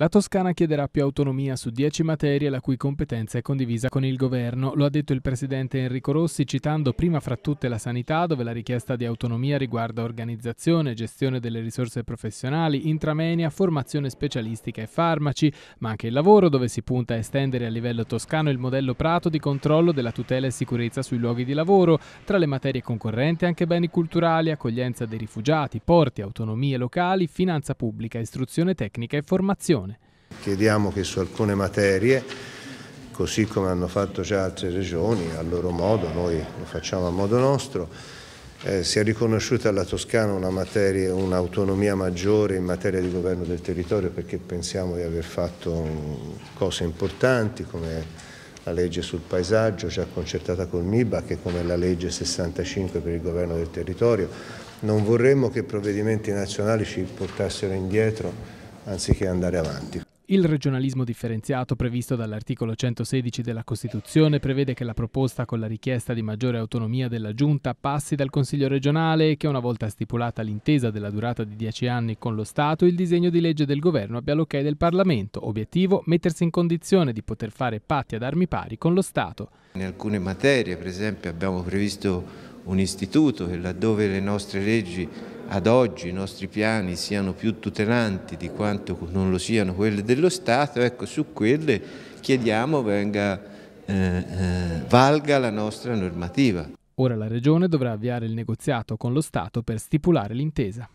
La Toscana chiederà più autonomia su dieci materie la cui competenza è condivisa con il governo. Lo ha detto il presidente Enrico Rossi citando prima fra tutte la sanità dove la richiesta di autonomia riguarda organizzazione, gestione delle risorse professionali, intramenia, formazione specialistica e farmaci, ma anche il lavoro dove si punta a estendere a livello toscano il modello Prato di controllo della tutela e sicurezza sui luoghi di lavoro, tra le materie concorrenti anche beni culturali, accoglienza dei rifugiati, porti, autonomie locali, finanza pubblica, istruzione tecnica e formazione. Chiediamo che su alcune materie, così come hanno fatto già altre regioni, a loro modo, noi lo facciamo a modo nostro, eh, sia riconosciuta alla Toscana un'autonomia maggiore in materia di governo del territorio perché pensiamo di aver fatto cose importanti come la legge sul paesaggio già concertata col MIBA che come la legge 65 per il governo del territorio. Non vorremmo che provvedimenti nazionali ci portassero indietro anziché andare avanti. Il regionalismo differenziato previsto dall'articolo 116 della Costituzione prevede che la proposta con la richiesta di maggiore autonomia della Giunta passi dal Consiglio regionale e che una volta stipulata l'intesa della durata di 10 anni con lo Stato, il disegno di legge del governo abbia l'ok del Parlamento. Obiettivo mettersi in condizione di poter fare patti ad armi pari con lo Stato. In alcune materie, per esempio, abbiamo previsto un istituto e laddove le nostre leggi ad oggi i nostri piani siano più tutelanti di quanto non lo siano quelle dello Stato, ecco su quelle chiediamo venga, eh, eh, valga la nostra normativa. Ora la Regione dovrà avviare il negoziato con lo Stato per stipulare l'intesa.